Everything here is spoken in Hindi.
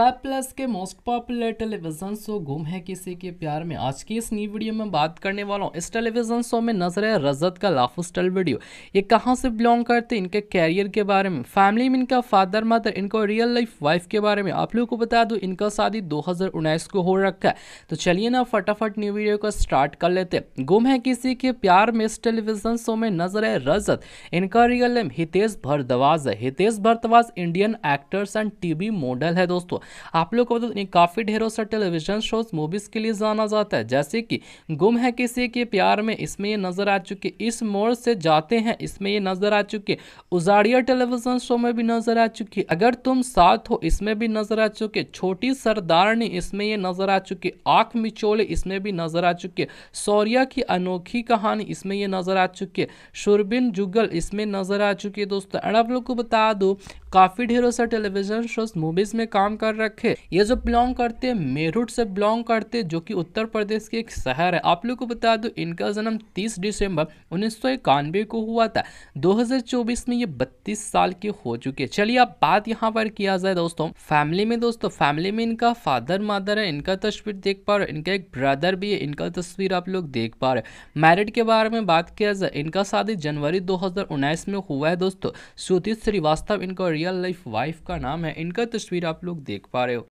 स्टार प्लस के मोस्ट पॉपुलर टेलीविजन शो गुम है किसी के प्यार में आज की इस न्यू वीडियो में बात करने वाला हूँ इस टेलीविजन शो में नजर है रजत का लाफ स्टाइल वीडियो ये कहाँ से बिलोंग करते हैं इनके कैरियर के बारे में फैमिली में इनका फादर मदर इनको रियल लाइफ वाइफ के बारे में आप लोगों को बता दूँ इनका शादी दो को हो रखा है तो चलिए ना फटाफट न्यू वीडियो को स्टार्ट कर लेते गुम है किसी के प्यार में इस टेलीविजन शो में नजर है रजत इनका रियल नेम हितेश भरद्वाज है Hitesh Bhardwaj Indian actors and T model है दोस्तों आप लोग को तो काफ़ी ढेरों सा टेलीविजन शोज मूवीज़ के लिए जाना जाता है जैसे कि गुम है किसी के प्यार में इसमें ये नज़र आ चुके इस मोड़ से जाते हैं इसमें ये नज़र आ चुके उजाड़िया टेलीविजन शो में भी नज़र आ चुकी अगर तुम साथ हो इसमें भी नज़र आ चुके छोटी सरदारनी इसमें ये नज़र आ चुके आँख मिचोले इसमें भी नज़र आ चुके सौर्या की अनोखी कहानी इसमें ये नज़र आ चुके शुरबिन जुगल इसमें नज़र आ चुके दोस्तों और आप लोग को बता दो काफी ढेरों से टेलीविजन शोज मूवीज में काम कर रखे ये जो बिलोंग करते हैं मेरुट से बिलोंग करते जो कि उत्तर प्रदेश के एक शहर है आप लोग को बता दो इनका जन्म 30 दिसंबर उन्नीस को हुआ था 2024 में ये 32 साल के हो चुके चलिए अब बात यहाँ पर किया जाए दोस्तों फैमिली में दोस्तों फैमिली में इनका फादर मादर है इनका तस्वीर देख पा रहे इनका एक ब्रदर भी है इनका तस्वीर आप लोग देख पा रहे मैरिड के बारे में बात किया जाए इनका शादी जनवरी दो में हुआ है दोस्तों श्रुति श्रीवास्तव इनका रियल लाइफ वाइफ का नाम है इनका तस्वीर आप लोग देख पा रहे हो